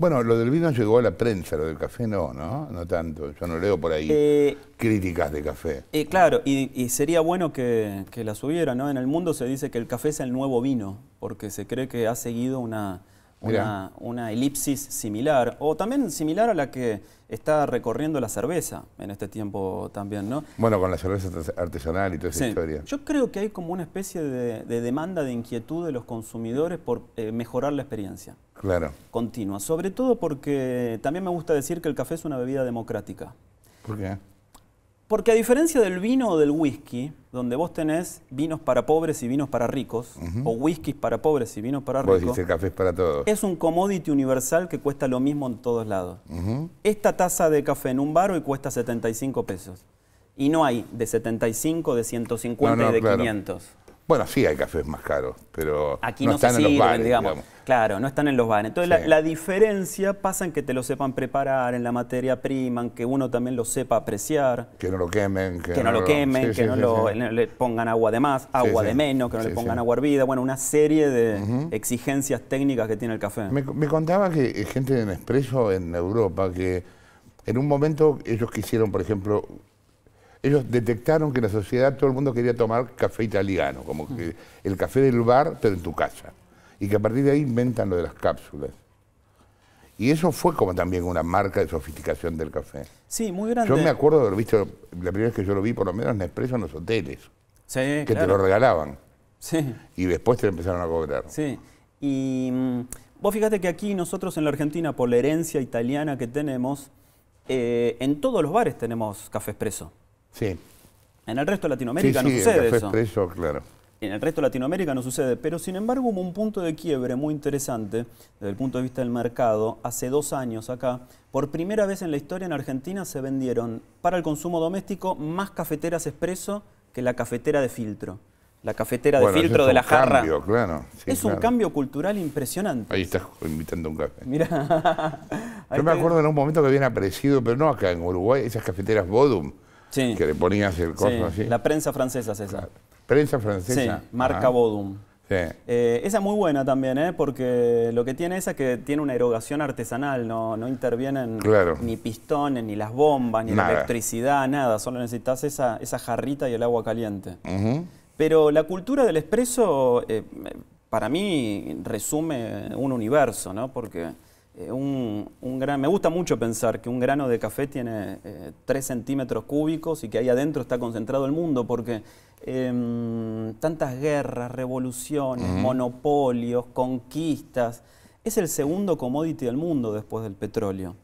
Bueno, lo del vino llegó a la prensa, lo del café no, ¿no? No tanto. Yo no leo por ahí eh, críticas de café. Eh, claro, y, sería bueno que, que las hubiera, ¿no? En el mundo se dice que el café es el nuevo vino, porque se cree que ha seguido una, una, elipsis similar, o también similar a la que está recorriendo la cerveza en este tiempo también, ¿no? Bueno, con la cerveza artesanal y toda esa historia. Yo creo que hay como una especie de, demanda de inquietud de los consumidores por eh, mejorar la experiencia. Claro. Continua, sobre todo porque también me gusta decir que el café es una bebida democrática. ¿Por qué? Porque a diferencia del vino o del whisky, donde vos tenés vinos para pobres y vinos para ricos, o whiskies para pobres y vinos para ricos. para todos. Es un commodity universal que cuesta lo mismo en todos lados. Esta taza de café en un bar hoy cuesta 75 pesos. Y no hay de 75, de 150 y de 500. Bueno, sí hay cafés más caros, pero Aquí no, están en los bares, digamos. Claro, no están en los bares. Entonces la, diferencia pasa en que te lo sepan preparar, en la materia prima, en que uno también lo sepa apreciar. Que no lo quemen. Que, no, lo quemen, que no, lo, le pongan agua de más, agua de menos, que no le pongan agua hervida. Bueno, una serie de exigencias técnicas que tiene el café. Me, contaba que eh, gente en Expreso, en Europa que en un momento ellos quisieron, por ejemplo, ellos detectaron que en la sociedad todo el mundo quería tomar café italiano, como que el café del bar, pero en tu casa. Y que a partir de ahí inventan lo de las cápsulas. Y eso fue como también una marca de sofisticación del café. Sí, muy grande. Yo me acuerdo de haber visto, la primera vez que yo lo vi, por lo menos en expreso en los hoteles. Sí, Que te lo regalaban. Sí. Y después te lo empezaron a cobrar. Sí. Y mm, vos fíjate que aquí nosotros en la Argentina, por la herencia italiana que tenemos, eh, en todos los bares tenemos café expreso. Sí. En el resto de Latinoamérica no sucede eso. claro. En el resto de Latinoamérica no sucede, pero sin embargo hubo un punto de quiebre muy interesante desde el punto de vista del mercado hace dos años acá. Por primera vez en la historia en Argentina se vendieron para el consumo doméstico más cafeteras expreso que la cafetera de filtro. La cafetera de filtro de la jarra. es un cambio cultural impresionante. Ahí estás invitando un café. Mira. Yo me acuerdo en un momento que habían aparecido, pero no acá en Uruguay, esas cafeteras Bodum que le ponía el así. La prensa francesa es esa. Prensa francesa. Sí, marca Bodum. Eh, esa es muy buena también, ¿eh? porque lo que tiene esa es que tiene una erogación artesanal, no, intervienen ni pistones, ni las bombas, ni la electricidad, nada. Solo necesitas esa, esa jarrita y el agua caliente. Pero la cultura del expreso, eh, para mí, resume un universo, ¿no? Porque eh, un, un gran, me gusta mucho pensar que un grano de café tiene eh, tres 3 centímetros cúbicos y que ahí adentro está concentrado el mundo, porque em, tantas guerras, revoluciones, monopolios, conquistas, es el segundo commodity del mundo después del petróleo.